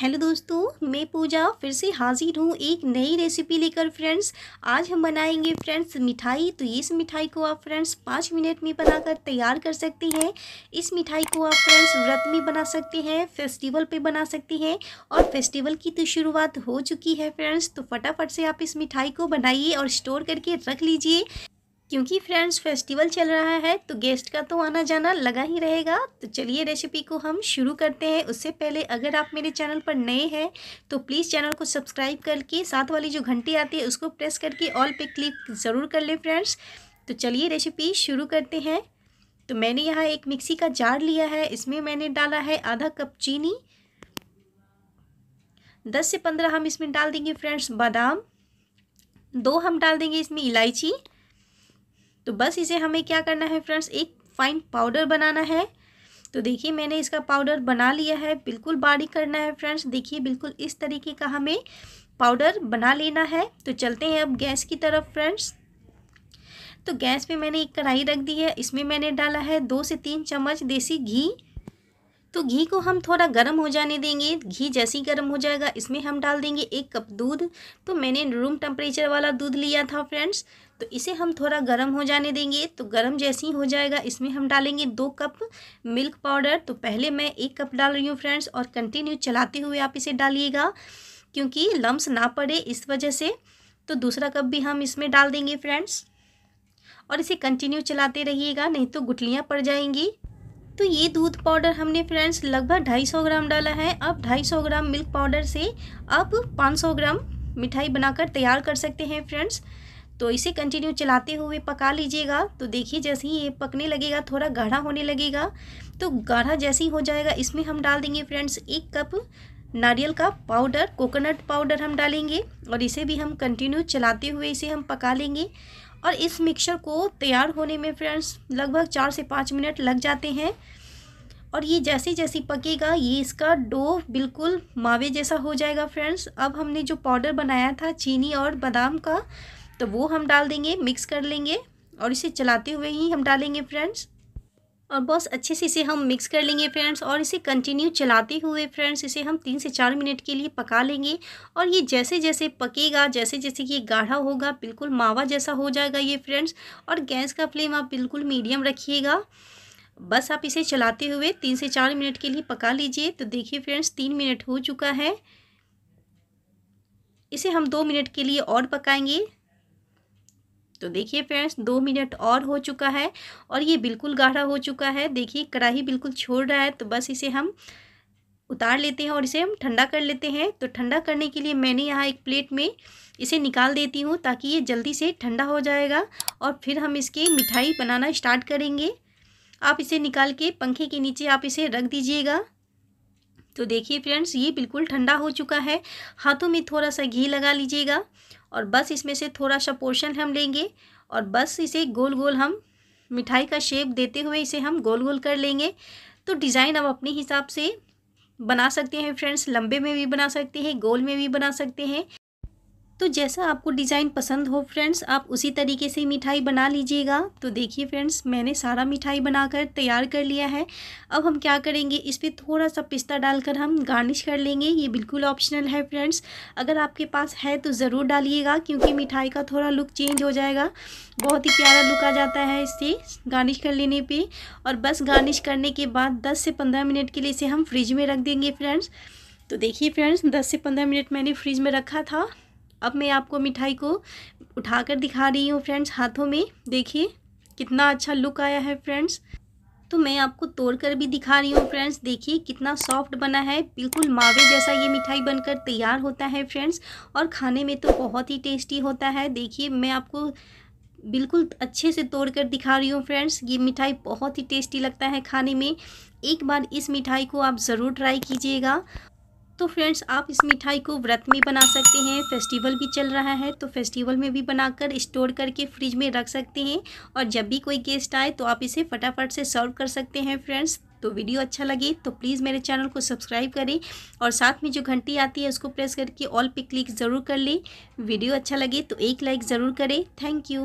hello दोस्तों मैं पूजा फिर से हाजिर हूँ एक नई रेसिपी लेकर फ्रेंड्स आज हम बनाएंगे फ्रेंड्स मिठाई तो इस मिठाई को आप फ्रेंड्स पाँच मिनट में बनाकर तैयार कर सकते हैं इस मिठाई को आप फ्रेंड्स व्रत में बना सकते हैं फेस्टिवल पे बना सकते हैं और फेस्टिवल की तो शुरुआत हो चुकी है फ्रेंड्स तो फटाफट से आप इस मिठाई को बनाइए और स्टोर करके रख लीजिए क्योंकि फ्रेंड्स फेस्टिवल चल रहा है तो गेस्ट का तो आना जाना लगा ही रहेगा तो चलिए रेसिपी को हम शुरू करते हैं उससे पहले अगर आप मेरे चैनल पर नए हैं तो प्लीज़ चैनल को सब्सक्राइब करके साथ वाली जो घंटी आती है उसको प्रेस करके ऑल पे क्लिक ज़रूर कर लें फ्रेंड्स तो चलिए रेसिपी शुरू करते हैं तो मैंने यहाँ एक मिक्सी का जार लिया है इसमें मैंने डाला है आधा कप चीनी दस से पंद्रह हम इसमें डाल देंगे फ्रेंड्स बादाम दो हम डाल देंगे इसमें इलायची तो बस इसे हमें क्या करना है फ्रेंड्स एक फाइन पाउडर बनाना है तो देखिए मैंने इसका पाउडर बना लिया है बिल्कुल बारीक करना है फ्रेंड्स देखिए बिल्कुल इस तरीके का हमें पाउडर बना लेना है तो चलते हैं अब गैस की तरफ फ्रेंड्स तो गैस पे मैंने एक कढ़ाई रख दी है इसमें मैंने डाला है दो से तीन चम्मच देसी घी तो घी को हम थोड़ा गर्म हो जाने देंगे घी जैसे ही गर्म हो जाएगा इसमें हम डाल देंगे एक कप दूध तो मैंने रूम टेम्परेचर वाला दूध लिया था फ्रेंड्स तो इसे हम थोड़ा गर्म हो जाने देंगे तो गर्म जैसे ही हो जाएगा इसमें हम डालेंगे दो कप मिल्क पाउडर तो पहले मैं एक कप डाल रही हूँ फ्रेंड्स और कंटिन्यू चलाते हुए आप इसे डालिएगा क्योंकि लम्स ना पड़े इस वजह से तो दूसरा कप भी हम इसमें डाल देंगे फ्रेंड्स और इसे कंटिन्यू चलाते रहिएगा नहीं तो गुटलियाँ पड़ जाएंगी तो ये दूध पाउडर हमने फ्रेंड्स लगभग 250 ग्राम डाला है अब 250 ग्राम मिल्क पाउडर से अब 500 ग्राम मिठाई बनाकर तैयार कर सकते हैं फ्रेंड्स तो इसे कंटिन्यू चलाते हुए पका लीजिएगा तो देखिए जैसे ही ये पकने लगेगा थोड़ा गाढ़ा होने लगेगा तो गाढ़ा जैसे ही हो जाएगा इसमें हम डाल देंगे फ्रेंड्स एक कप नारियल का पाउडर कोकोनट पाउडर हम डालेंगे और इसे भी हम कंटिन्यू चलाते हुए इसे हम पका लेंगे और इस मिक्सचर को तैयार होने में फ्रेंड्स लगभग चार से पाँच मिनट लग जाते हैं और ये जैसे जैसे पकेगा ये इसका डो बिल्कुल मावे जैसा हो जाएगा फ्रेंड्स अब हमने जो पाउडर बनाया था चीनी और बादाम का तो वो हम डाल देंगे मिक्स कर लेंगे और इसे चलाते हुए ही हम डालेंगे फ्रेंड्स और बहुत अच्छे से इसे हम मिक्स कर लेंगे फ्रेंड्स और इसे कंटिन्यू चलाते हुए फ्रेंड्स इसे हम तीन से चार मिनट के लिए पका लेंगे और ये जैसे जैसे पकेगा जैसे जैसे ये गाढ़ा होगा बिल्कुल मावा जैसा हो जाएगा ये फ्रेंड्स और गैस का फ्लेम आप बिल्कुल मीडियम रखिएगा बस आप इसे चलाते हुए तीन से चार मिनट के लिए पका लीजिए तो देखिए फ्रेंड्स तीन मिनट हो चुका है इसे हम दो मिनट के लिए और पकाएंगे तो देखिए फ्रेंड्स दो मिनट और हो चुका है और ये बिल्कुल गाढ़ा हो चुका है देखिए कढ़ाई बिल्कुल छोड़ रहा है तो बस इसे हम उतार लेते हैं और इसे हम ठंडा कर लेते हैं तो ठंडा करने के लिए मैंने यहाँ एक प्लेट में इसे निकाल देती हूँ ताकि ये जल्दी से ठंडा हो जाएगा और फिर हम इसके मिठाई बनाना स्टार्ट करेंगे आप इसे निकाल के पंखे के नीचे आप इसे रख दीजिएगा तो देखिए फ्रेंड्स ये बिल्कुल ठंडा हो चुका है हाथों में थोड़ा सा घी लगा लीजिएगा और बस इसमें से थोड़ा सा पोर्शन हम लेंगे और बस इसे गोल गोल हम मिठाई का शेप देते हुए इसे हम गोल गोल कर लेंगे तो डिज़ाइन अब अपने हिसाब से बना सकते हैं फ्रेंड्स लंबे में भी बना सकते हैं गोल में भी बना सकते हैं तो जैसा आपको डिज़ाइन पसंद हो फ्रेंड्स आप उसी तरीके से मिठाई बना लीजिएगा तो देखिए फ्रेंड्स मैंने सारा मिठाई बनाकर तैयार कर लिया है अब हम क्या करेंगे इस पर थोड़ा सा पिस्ता डालकर हम गार्निश कर लेंगे ये बिल्कुल ऑप्शनल है फ्रेंड्स अगर आपके पास है तो ज़रूर डालिएगा क्योंकि मिठाई का थोड़ा लुक चेंज हो जाएगा बहुत ही प्यारा लुक आ जाता है इससे गार्निश कर लेने पर और बस गार्निश करने के बाद दस से पंद्रह मिनट के लिए इसे हम फ्रिज में रख देंगे फ्रेंड्स तो देखिए फ्रेंड्स दस से पंद्रह मिनट मैंने फ्रिज में रखा था अब मैं आपको मिठाई को उठा कर दिखा रही हूँ फ्रेंड्स हाथों में देखिए कितना अच्छा लुक आया है फ्रेंड्स तो मैं आपको तोड़ कर भी दिखा रही हूँ फ्रेंड्स देखिए कितना सॉफ्ट बना है बिल्कुल मावे जैसा ये मिठाई बनकर तैयार होता है फ्रेंड्स और खाने में तो बहुत ही टेस्टी होता है देखिए मैं आपको बिल्कुल अच्छे से तोड़ कर दिखा रही हूँ फ्रेंड्स ये मिठाई बहुत ही टेस्टी लगता है खाने में एक बार इस मिठाई को आप ज़रूर ट्राई कीजिएगा तो फ्रेंड्स आप इस मिठाई को व्रत में बना सकते हैं फेस्टिवल भी चल रहा है तो फेस्टिवल में भी बनाकर स्टोर करके फ्रिज में रख सकते हैं और जब भी कोई गेस्ट आए तो आप इसे फटाफट से सर्व कर सकते हैं फ्रेंड्स तो वीडियो अच्छा लगे तो प्लीज़ मेरे चैनल को सब्सक्राइब करें और साथ में जो घंटी आती है उसको प्रेस करके ऑल पे क्लिक ज़रूर कर लें वीडियो अच्छा लगे तो एक लाइक ज़रूर करें थैंक यू